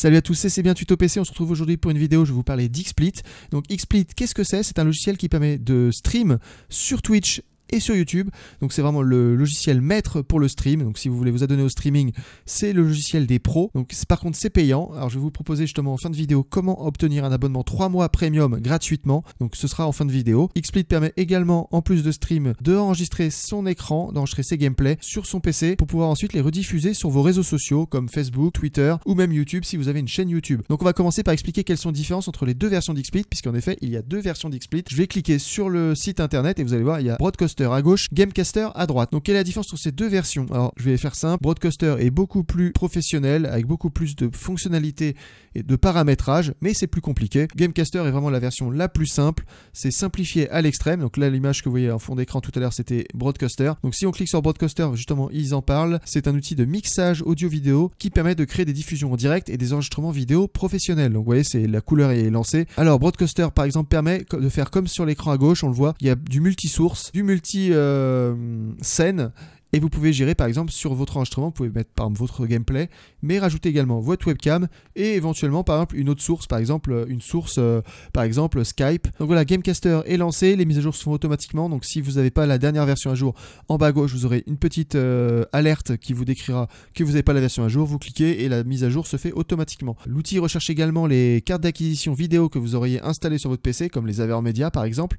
Salut à tous, c'est bien Tuto PC. On se retrouve aujourd'hui pour une vidéo. Je vais vous parler d'Xsplit. Donc, Xsplit, qu'est-ce que c'est C'est un logiciel qui permet de stream sur Twitch et sur YouTube. Donc c'est vraiment le logiciel maître pour le stream. Donc si vous voulez vous adonner au streaming, c'est le logiciel des pros. Donc par contre c'est payant. Alors je vais vous proposer justement en fin de vidéo comment obtenir un abonnement 3 mois premium gratuitement. Donc ce sera en fin de vidéo. XSplit permet également en plus de stream de enregistrer son écran, d'enregistrer ses gameplays sur son PC pour pouvoir ensuite les rediffuser sur vos réseaux sociaux comme Facebook, Twitter ou même YouTube si vous avez une chaîne YouTube. Donc on va commencer par expliquer quelles sont les différences entre les deux versions d'XSplit puisqu'en effet il y a deux versions d'XSplit. Je vais cliquer sur le site internet et vous allez voir il y a Broadcaster à gauche, Gamecaster à droite. Donc quelle est la différence entre ces deux versions Alors je vais faire simple, Broadcaster est beaucoup plus professionnel, avec beaucoup plus de fonctionnalités et de paramétrage, mais c'est plus compliqué. Gamecaster est vraiment la version la plus simple, c'est simplifié à l'extrême. Donc là l'image que vous voyez en fond d'écran tout à l'heure c'était Broadcaster. Donc si on clique sur Broadcaster, justement ils en parlent, c'est un outil de mixage audio-vidéo qui permet de créer des diffusions en direct et des enregistrements vidéo professionnels. Donc vous voyez c'est la couleur est lancée. Alors Broadcaster par exemple permet de faire comme sur l'écran à gauche, on le voit, il y a du source du multi euh, scène et vous pouvez gérer par exemple sur votre enregistrement, vous pouvez mettre par exemple votre gameplay, mais rajouter également votre webcam et éventuellement par exemple une autre source, par exemple une source euh, par exemple Skype. Donc voilà, Gamecaster est lancé, les mises à jour se font automatiquement, donc si vous n'avez pas la dernière version à jour, en bas à gauche vous aurez une petite euh, alerte qui vous décrira que vous n'avez pas la version à jour, vous cliquez et la mise à jour se fait automatiquement. L'outil recherche également les cartes d'acquisition vidéo que vous auriez installées sur votre PC, comme les Aver médias par exemple.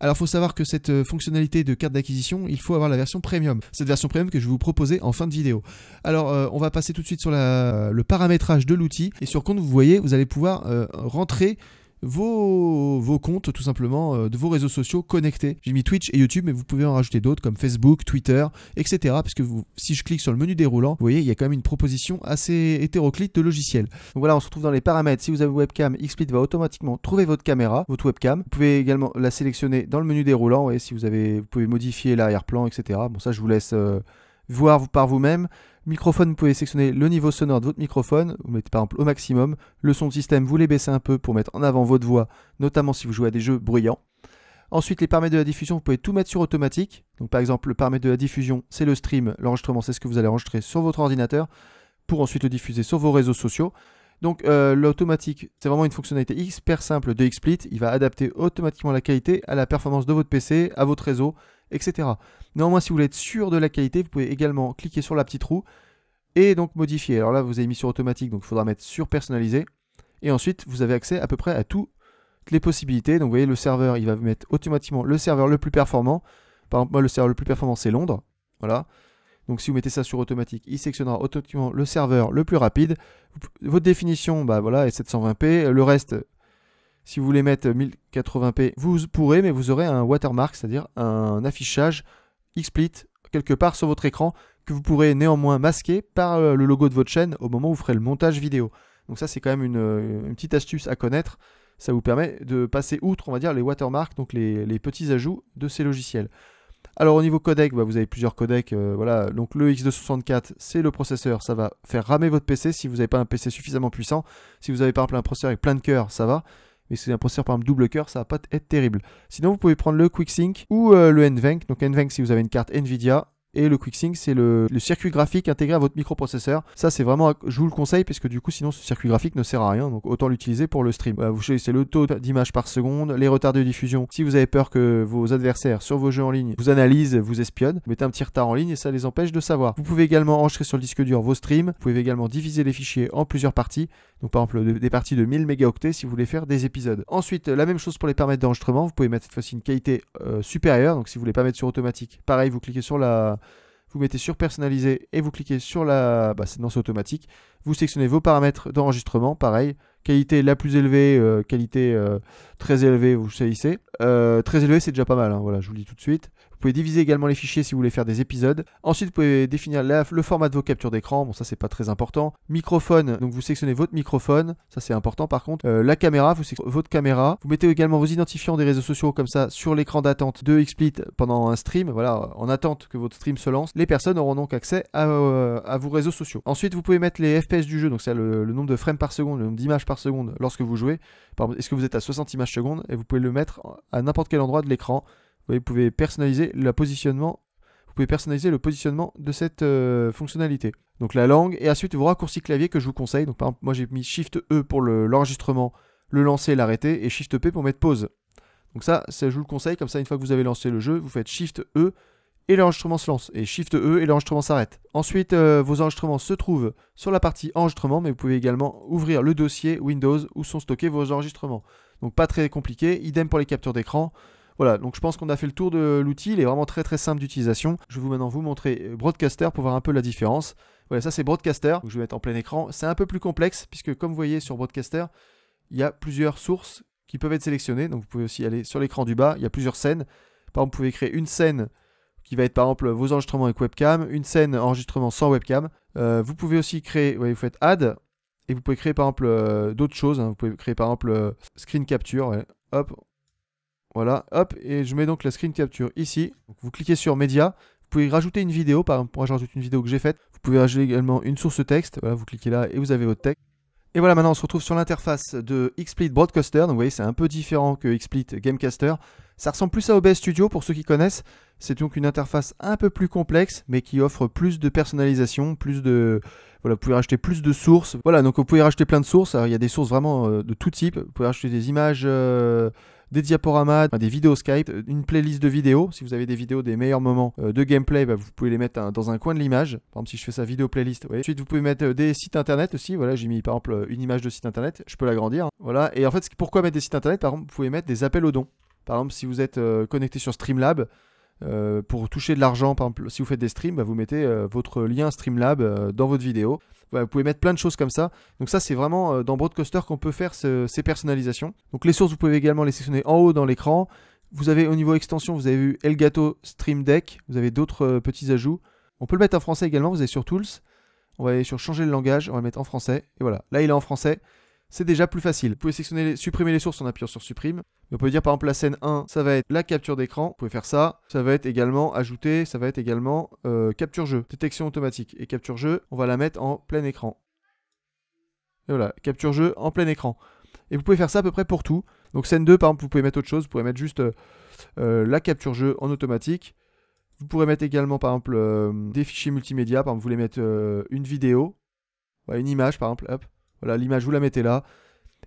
Alors il faut savoir que cette euh, fonctionnalité de carte d'acquisition, il faut avoir la version premium. Cette version premium que je vais vous proposer en fin de vidéo. Alors euh, on va passer tout de suite sur le paramétrage de l'outil. Et sur compte, vous voyez, vous allez pouvoir euh, rentrer vos, vos comptes tout simplement euh, de vos réseaux sociaux connectés. J'ai mis Twitch et YouTube, mais vous pouvez en rajouter d'autres comme Facebook, Twitter, etc. Parce que si je clique sur le menu déroulant, vous voyez, il y a quand même une proposition assez hétéroclite de logiciels. Donc voilà, on se retrouve dans les paramètres. Si vous avez webcam, XSplit va automatiquement trouver votre caméra, votre webcam. Vous pouvez également la sélectionner dans le menu déroulant. Vous si vous avez, vous pouvez modifier l'arrière-plan, etc. Bon, ça, je vous laisse. Euh, voir par vous-même. Microphone, vous pouvez sélectionner le niveau sonore de votre microphone, vous mettez par exemple au maximum. Le son de système, vous les baissez un peu pour mettre en avant votre voix, notamment si vous jouez à des jeux bruyants. Ensuite, les paramètres de la diffusion, vous pouvez tout mettre sur automatique. Donc par exemple, le paramètre de la diffusion, c'est le stream, l'enregistrement, c'est ce que vous allez enregistrer sur votre ordinateur, pour ensuite le diffuser sur vos réseaux sociaux. Donc euh, l'automatique, c'est vraiment une fonctionnalité hyper simple de XSplit. Il va adapter automatiquement la qualité à la performance de votre PC, à votre réseau, etc. Néanmoins, si vous voulez être sûr de la qualité, vous pouvez également cliquer sur la petite roue et donc modifier. Alors là, vous avez mis sur automatique, donc il faudra mettre sur personnalisé. Et ensuite, vous avez accès à peu près à toutes les possibilités. Donc vous voyez, le serveur, il va vous mettre automatiquement le serveur le plus performant. Par exemple, moi, le serveur le plus performant, c'est Londres. Voilà. Donc si vous mettez ça sur automatique, il sélectionnera automatiquement le serveur le plus rapide. Votre définition, bah voilà, est 720p. Le reste, si vous voulez mettre 1080p, vous pourrez, mais vous aurez un watermark, c'est-à-dire un affichage XSplit quelque part sur votre écran que vous pourrez néanmoins masquer par euh, le logo de votre chaîne au moment où vous ferez le montage vidéo. Donc ça, c'est quand même une, euh, petite astuce à connaître. Ça vous permet de passer outre, on va dire, les watermarks, donc les petits ajouts de ces logiciels. Alors au niveau codec, bah, vous avez plusieurs codecs. Euh, voilà. Donc le X264, c'est le processeur, ça va faire ramer votre PC si vous n'avez pas un PC suffisamment puissant. Si vous avez par exemple un processeur avec plein de cœurs, ça va. Mais si c'est un processeur par exemple double cœur, ça va pas être terrible. Sinon vous pouvez prendre le QuickSync ou euh, le NVENC. Donc NVENC si vous avez une carte Nvidia et le QuickSync, c'est le, circuit graphique intégré à votre microprocesseur. Ça, c'est vraiment, je vous le conseille, parce que du coup, sinon, ce circuit graphique ne sert à rien. Donc, autant l'utiliser pour le stream. Euh, vous choisissez le taux d'image par seconde, les retards de diffusion. Si vous avez peur que vos adversaires sur vos jeux en ligne vous analysent, vous espionnent, mettez un petit retard en ligne et ça les empêche de savoir. Vous pouvez également enregistrer sur le disque dur vos streams. Vous pouvez également diviser les fichiers en plusieurs parties. Donc, par exemple, des parties de 1000 mégaoctets si vous voulez faire des épisodes. Ensuite, la même chose pour les paramètres d'enregistrement. Vous pouvez mettre cette fois-ci une qualité euh, supérieure. Donc, si vous voulez pas mettre sur automatique, pareil, vous cliquez sur la, vous mettez sur personnaliser et vous cliquez sur la bah, c'est automatique. Vous sélectionnez vos paramètres d'enregistrement, pareil, qualité la plus élevée, euh, qualité euh, très élevée, vous choisissez. Euh, très élevée, c'est déjà pas mal, hein, voilà, je vous le dis tout de suite. Vous pouvez diviser également les fichiers si vous voulez faire des épisodes. Ensuite, vous pouvez définir le format de vos captures d'écran. Bon, ça c'est pas très important. Microphone, donc vous sélectionnez votre microphone. Ça c'est important par contre. Euh, la caméra, vous sélectionnez votre caméra. Vous mettez également vos identifiants des réseaux sociaux comme ça sur l'écran d'attente de XSplit pendant un stream. Voilà, en attente que votre stream se lance, les personnes auront donc accès à, euh, vos réseaux sociaux. Ensuite, vous pouvez mettre les FPS du jeu, donc c'est le, nombre de frames par seconde, le nombre d'images par seconde lorsque vous jouez. Est-ce que vous êtes à 60 images par seconde et vous pouvez le mettre à n'importe quel endroit de l'écran vous pouvez personnaliser le positionnement de cette euh, fonctionnalité. Donc la langue, et ensuite vos raccourcis clavier que je vous conseille. Donc par exemple, moi j'ai mis Shift E pour l'enregistrement, le, lancer et l'arrêter, et Shift P pour mettre pause. Donc ça, ça, je vous le conseille, comme ça une fois que vous avez lancé le jeu, vous faites Shift E et l'enregistrement se lance, et Shift E et l'enregistrement s'arrête. Ensuite, euh, vos enregistrements se trouvent sur la partie enregistrement, mais vous pouvez également ouvrir le dossier Windows où sont stockés vos enregistrements. Donc pas très compliqué, idem pour les captures d'écran. Voilà, donc je pense qu'on a fait le tour de l'outil, il est vraiment très très simple d'utilisation. Je vais vous maintenant vous montrer euh, Broadcaster pour voir un peu la différence. Voilà, ça c'est Broadcaster, je vais mettre en plein écran. C'est un peu plus complexe puisque comme vous voyez sur Broadcaster, il y a plusieurs sources qui peuvent être sélectionnées. Donc vous pouvez aussi aller sur l'écran du bas, il y a plusieurs scènes. Par exemple, vous pouvez créer une scène qui va être par exemple vos enregistrements avec webcam, une scène enregistrement sans webcam. Euh, vous pouvez aussi créer, vous faites add, et vous pouvez créer par exemple euh, d'autres choses. Hein. Vous pouvez créer par exemple screen capture. Hop, voilà, hop, et je mets donc la screen capture ici. vous cliquez sur Média, vous pouvez rajouter une vidéo, par exemple, moi une vidéo que j'ai faite. Vous pouvez rajouter également une source texte, voilà, vous cliquez là et vous avez votre texte. Et voilà, maintenant on se retrouve sur l'interface de XSplit Broadcaster. Donc vous voyez, c'est un peu différent que XSplit Gamecaster. Ça ressemble plus à OBS Studio pour ceux qui connaissent. C'est donc une interface un peu plus complexe, mais qui offre plus de personnalisation, plus de. Voilà, vous pouvez rajouter plus de sources. Voilà, donc vous pouvez rajouter plein de sources. il y a des sources vraiment euh, de tout type. Vous pouvez rajouter des images. Euh, des diaporamas, des vidéos Skype, euh, une playlist de vidéos. Si vous avez des vidéos des meilleurs moments euh, de gameplay, bah, vous pouvez les mettre dans un coin de l'image. Par exemple, si je fais ça vidéo playlist, ensuite vous pouvez mettre euh, des sites internet aussi. Voilà, j'ai mis par exemple une image de site internet, je peux l'agrandir. Hein. Voilà, et en fait, pourquoi mettre des sites internet Par exemple, vous pouvez mettre des appels aux dons. Par exemple, si vous êtes connecté sur Streamlab, pour toucher de l'argent, par exemple, si vous faites des streams, bah, vous mettez votre lien Streamlab dans votre vidéo vous pouvez mettre plein de choses comme ça. Donc ça, c'est vraiment euh, dans Broadcaster qu'on peut faire ces personnalisations. Donc les sources, vous pouvez également les sélectionner en haut dans l'écran. Vous avez au niveau extension, vous avez vu Elgato Stream Deck. Vous avez d'autres euh, petits ajouts. On peut le mettre en français également. Vous allez sur Tools. On va aller sur changer le langage. On va le mettre en français. Et voilà. Là, il est en français c'est déjà plus facile. Vous pouvez supprimer les sources en appuyant sur supprime. On peut dire par exemple la scène 1, ça va être la capture d'écran, vous pouvez faire ça. Ça va être également ajouter, ça va être également euh, capture jeu, détection automatique. Et capture jeu, on va la mettre en plein écran. Et voilà, capture jeu en plein écran. Et vous pouvez faire ça à peu près pour tout. Donc scène 2, par exemple, vous pouvez mettre autre chose, vous pouvez mettre juste euh, euh, la capture jeu en automatique. Vous pourrez mettre également, par exemple, des fichiers multimédia. Par exemple, vous voulez mettre une vidéo, une image, par exemple. Hop. Voilà, l'image, vous la mettez là.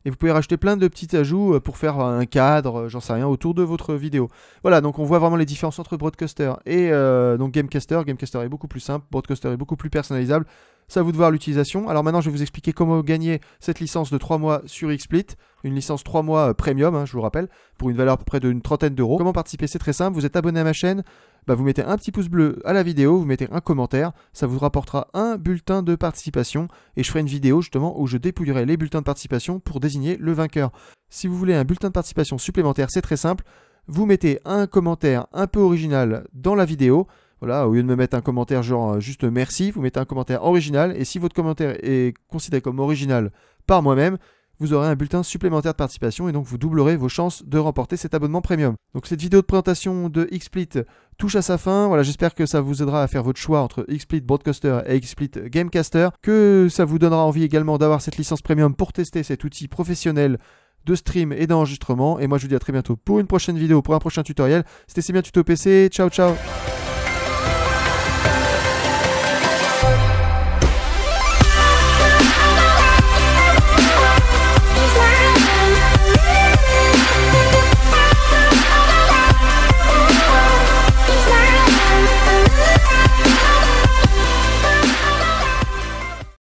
Et vous pouvez racheter plein de petits ajouts euh, pour faire euh, un cadre, euh, j'en sais rien, autour de votre vidéo. Voilà, donc on voit vraiment les différences entre Broadcaster et donc Gamecaster. Gamecaster est beaucoup plus simple, Broadcaster est beaucoup plus personnalisable. Ça va vous devoir l'utilisation. Alors maintenant, je vais vous expliquer comment gagner cette licence de 3 mois sur XSplit. Une licence 3 mois euh, premium, hein, je vous rappelle, pour une valeur à peu près d'une trentaine d'euros. Comment participer C'est très simple. Vous êtes abonné à ma chaîne, bah, vous mettez un petit pouce bleu à la vidéo, vous mettez un commentaire, ça vous rapportera un bulletin de participation et je ferai une vidéo justement où je dépouillerai les bulletins de participation pour désigner le vainqueur. Si vous voulez un bulletin de participation supplémentaire, c'est très simple, vous mettez un commentaire un peu original dans la vidéo voilà, au lieu de me mettre un commentaire genre euh, juste merci, vous mettez un commentaire original. Et si votre commentaire est considéré comme original par moi-même, vous aurez un bulletin supplémentaire de participation et donc vous doublerez vos chances de remporter cet abonnement premium. Donc cette vidéo de présentation de XSplit touche à sa fin. Voilà, j'espère que ça vous aidera à faire votre choix entre XSplit Broadcaster et XSplit Gamecaster, que ça vous donnera envie également d'avoir cette licence premium pour tester cet outil professionnel de stream et d'enregistrement. Et moi je vous dis à très bientôt pour une prochaine vidéo, pour un prochain tutoriel. C'était C'est bien Tuto PC, ciao ciao